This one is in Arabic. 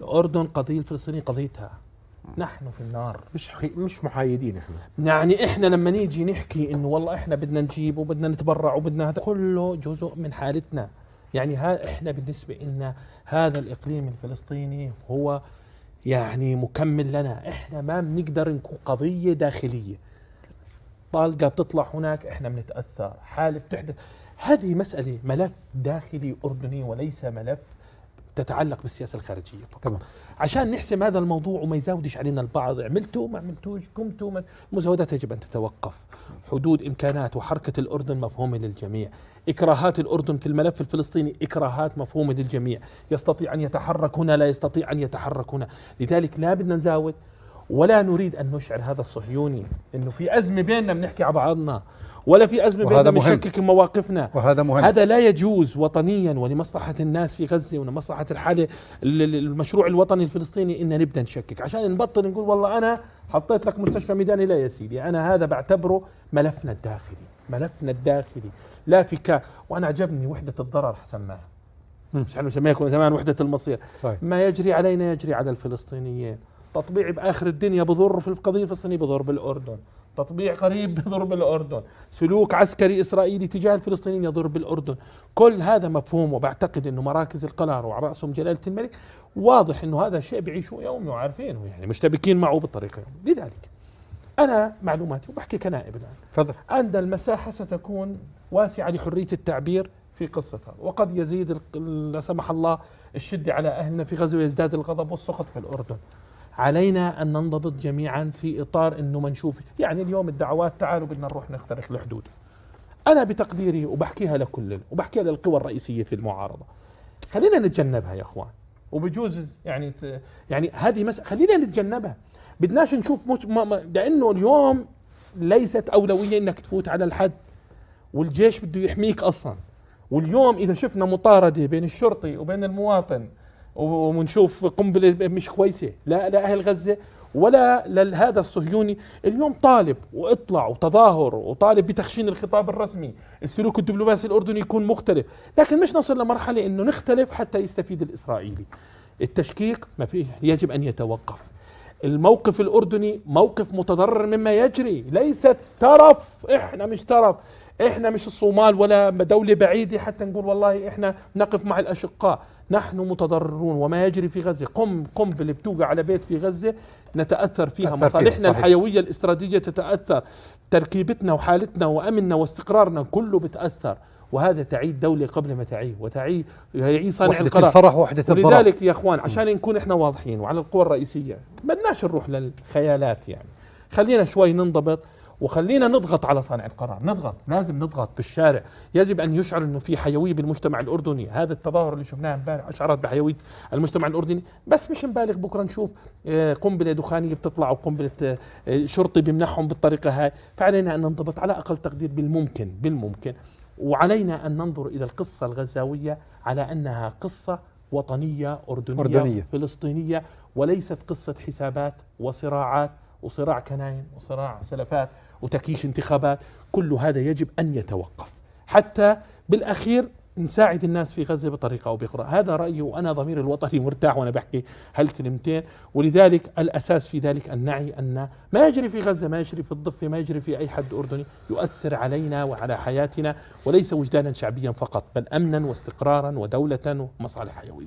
الأردن قضية الفلسطينية قضيتها آه. نحن في النار مش حي... مش محايدين احنا يعني احنا لما نيجي نحكي انه والله احنا بدنا نجيب وبدنا نتبرع وبدنا هذا كله جزء من حالتنا يعني ها احنا بالنسبه لنا هذا الاقليم الفلسطيني هو يعني مكمل لنا احنا ما بنقدر نكون قضيه داخليه طالقه بتطلع هناك احنا بنتاثر حاله بتحدث هذه مساله ملف داخلي اردني وليس ملف تتعلق بالسياسه الخارجيه فقط طبعا. عشان نحسم هذا الموضوع وما يزاودش علينا البعض عملتوا ما عملتوش قمتوا المزاودات يجب ان تتوقف حدود امكانات وحركه الاردن مفهومه للجميع اكراهات الاردن في الملف الفلسطيني اكراهات مفهومه للجميع يستطيع ان يتحرك هنا لا يستطيع ان يتحرك هنا لذلك لا بدنا نزاود ولا نريد ان نشعر هذا الصهيوني انه في ازمه بيننا بنحكي على بعضنا ولا في ازمه بيننا بنشكك مواقفنا وهذا مهم هذا لا يجوز وطنيا ولمصلحه الناس في غزه ولمصلحه الحاله المشروع الوطني الفلسطيني ان نبدا نشكك عشان نبطل نقول والله انا حطيت لك مستشفى ميداني لا يا سيدي انا هذا بعتبره ملفنا الداخلي ملفنا الداخلي لا في ك وانا عجبني وحده الضرر سماها مش احنا بنسميها زمان وحده المصير صحيح. ما يجري علينا يجري على الفلسطينيين تطبيعي باخر الدنيا بضر في القضيه الفلسطينيه بضر بالاردن تطبيع قريب يضر بالأردن سلوك عسكري إسرائيلي تجاه الفلسطينيين يضر بالأردن كل هذا مفهوم وبعتقد أنه مراكز القرار وعلى رأسهم جلالة الملك واضح أنه هذا شيء بيعيشوه يوم وعارفينه يعني مشتبكين معه بالطريقة لذلك أنا معلوماتي وبحكي كنائب الآن فضل. أن المساحة ستكون واسعة لحرية التعبير في قصة وقد يزيد لا سمح الله الشدة على أهلنا في غزة ويزداد الغضب والسخط في الأردن علينا أن ننضبط جميعا في إطار أنه ما نشوف يعني اليوم الدعوات تعالوا بدنا نروح نخترق الحدود أنا بتقديري وبحكيها لكل وبحكيها للقوى الرئيسية في المعارضة خلينا نتجنبها يا إخوان وبجوز يعني يعني هذه مسألة خلينا نتجنبها بدناش نشوف مش ما... ما... لأنه اليوم ليست أولوية أنك تفوت على الحد والجيش بده يحميك أصلا واليوم إذا شفنا مطاردة بين الشرطي وبين المواطن ونشوف قنبله مش كويسه لا لأهل غزه ولا لهذا الصهيوني اليوم طالب واطلع وتظاهر وطالب بتخشين الخطاب الرسمي السلوك الدبلوماسي الأردني يكون مختلف لكن مش نصل لمرحلة أنه نختلف حتى يستفيد الإسرائيلي التشكيك ما فيه يجب أن يتوقف الموقف الأردني موقف متضرر مما يجري ليست ترف إحنا مش ترف إحنا مش الصومال ولا دولة بعيدة حتى نقول والله إحنا نقف مع الأشقاء نحن متضررون وما يجري في غزة قم قنبلة بتوقع على بيت في غزة نتأثر فيها مصالحنا الحيوية الاستراتيجية تتأثر تركيبتنا وحالتنا وأمننا واستقرارنا كله بتأثر وهذا تعيد دولة قبل ما تعيه وتعيه يعي صانع وحدة القرار الفرح وحدة الضرر ولذلك يا اخوان عشان نكون احنا واضحين وعلى القوى الرئيسية بدناش نروح للخيالات يعني خلينا شوي ننضبط وخلينا نضغط على صانع القرار نضغط لازم نضغط بالشارع يجب ان يشعر انه في حيويه بالمجتمع الاردني هذا التظاهر اللي شفناه امبارح اشعرت بحيويه المجتمع الاردني بس مش نبالغ بكره نشوف آه، قنبله دخانيه بتطلع وقنبله آه، شرطي بيمنحهم بالطريقه هاي فعلينا ان ننضبط على اقل تقدير بالممكن بالممكن وعلينا ان ننظر الى القصه الغزاويه على انها قصه وطنيه اردنيه, أردنية. فلسطينيه وليست قصه حسابات وصراعات وصراع كناين وصراع سلفات وتكييش انتخابات كل هذا يجب أن يتوقف حتى بالأخير نساعد الناس في غزة بطريقة أو بأخرى هذا رأيي وأنا ضمير الوطني مرتاح وأنا بحكي هالكلمتين ولذلك الأساس في ذلك أن نعي أن ما يجري في غزة ما يجري في الضفة ما يجري في أي حد أردني يؤثر علينا وعلى حياتنا وليس وجدانا شعبيا فقط بل أمنا واستقرارا ودولة ومصالح حيوية